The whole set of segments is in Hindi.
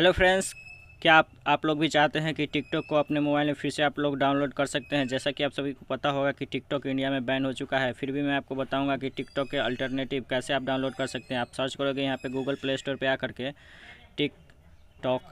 हेलो फ्रेंड्स क्या आप आप लोग भी चाहते हैं कि टिकटॉक को अपने मोबाइल में फिर से आप लोग डाउनलोड कर सकते हैं जैसा कि आप सभी को पता होगा कि टिकटॉक इंडिया में बैन हो चुका है फिर भी मैं आपको बताऊंगा कि टिकटॉक के अल्टरनेटिव कैसे आप डाउनलोड कर सकते हैं आप सर्च करोगे यहाँ पे गूगल प्ले स्टोर पर आकर के टिक टॉक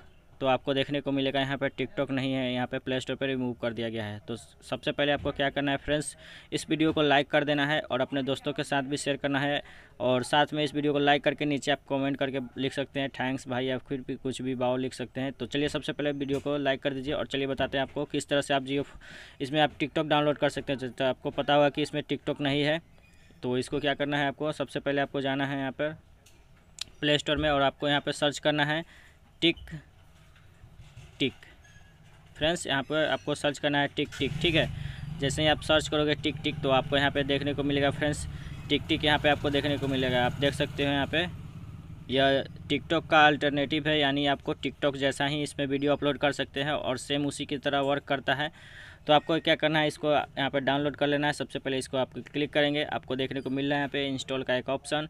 तो आपको देखने को मिलेगा यहाँ पर टिकटॉक नहीं है यहाँ पर प्ले स्टोर पर रिमूव कर दिया गया है तो सबसे पहले आपको क्या करना है फ्रेंड्स इस वीडियो को लाइक कर देना है और अपने दोस्तों के साथ भी शेयर करना है और साथ में इस वीडियो को लाइक करके नीचे आप कमेंट करके लिख सकते हैं थैंक्स भाई या फिर भी कुछ भी भाव लिख सकते हैं तो चलिए सबसे पहले वीडियो को लाइक कर दीजिए और चलिए बताते हैं आपको किस तरह से आप जियो इसमें आप टिकटॉक डाउनलोड कर सकते हैं तो, तो आपको पता होगा कि इसमें टिकटॉक नहीं है तो इसको क्या करना है आपको सबसे पहले आपको जाना है यहाँ पर प्ले स्टोर में और आपको यहाँ पर सर्च करना है टिक टिक फ्रेंड्स यहाँ पर आपको सर्च करना है टिक टिक ठीक है जैसे ही आप सर्च करोगे टिक टिक तो आपको यहाँ पे देखने को मिलेगा फ्रेंड्स टिक टिक यहाँ पे आपको देखने को मिलेगा आप देख सकते हो यहाँ पे यह टिकटॉक का अल्टरनेटिव है यानी आपको टिकटॉक जैसा ही इसमें वीडियो अपलोड कर सकते हैं और सेम उसी की तरह वर्क करता है तो आपको क्या करना है इसको यहाँ पर डाउनलोड कर लेना है सबसे पहले इसको आप क्लिक करेंगे आपको देखने को मिल रहा है यहाँ पर इंस्टॉल का एक ऑप्शन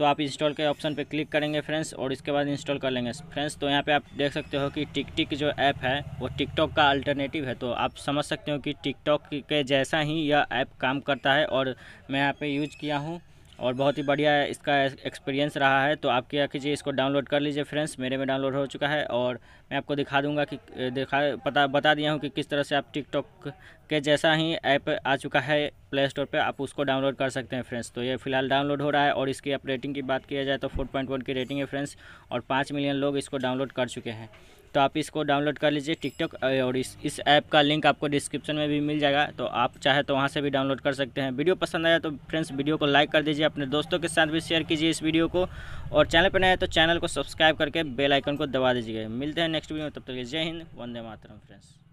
तो आप इंस्टॉल के ऑप्शन पर क्लिक करेंगे फ्रेंड्स और इसके बाद इंस्टॉल कर लेंगे फ्रेंड्स तो यहाँ पर आप देख सकते हो कि टिकटिक जो ऐप है वो टिकटॉक का अल्टरनेटिव है तो आप समझ सकते हो कि टिकटॉक के जैसा ही यह ऐप काम करता है और मैं यहाँ पर यूज किया हूँ और बहुत ही बढ़िया इसका एक्सपीरियंस रहा है तो आप क्या कीजिए इसको डाउनलोड कर लीजिए फ्रेंड्स मेरे में डाउनलोड हो चुका है और मैं आपको दिखा दूंगा कि दिखा पता बता दिया हूँ कि किस तरह से आप टिकटॉक के जैसा ही ऐप आ चुका है प्ले स्टोर पर आप उसको डाउनलोड कर सकते हैं फ्रेंड्स तो ये फिलहाल डाउनलोड हो रहा है और इसकी आप रेटिंग की बात किया जाए तो फोर पॉइंट वन की रेटिंग है फ्रेंड्स और पाँच मिलियन लोग इसको डाउनलोड कर चुके हैं तो आप इसको डाउनलोड कर लीजिए टिकटॉक और इस इस ऐप का लिंक आपको डिस्क्रिप्शन में भी मिल जाएगा तो आप चाहे तो वहाँ से भी डाउनलोड कर सकते हैं वीडियो पसंद आया तो फ्रेंड्स वीडियो को लाइक कर दीजिए अपने दोस्तों के साथ भी शेयर कीजिए इस वीडियो को और चैनल पर नया तो चैनल को सब्सक्राइब करके बेलाइकन को दबा दीजिएगा मिलते हैं नेक्स्ट वीडियो में तब तक जय हिंद वंदे मातरम फ्रेंड्स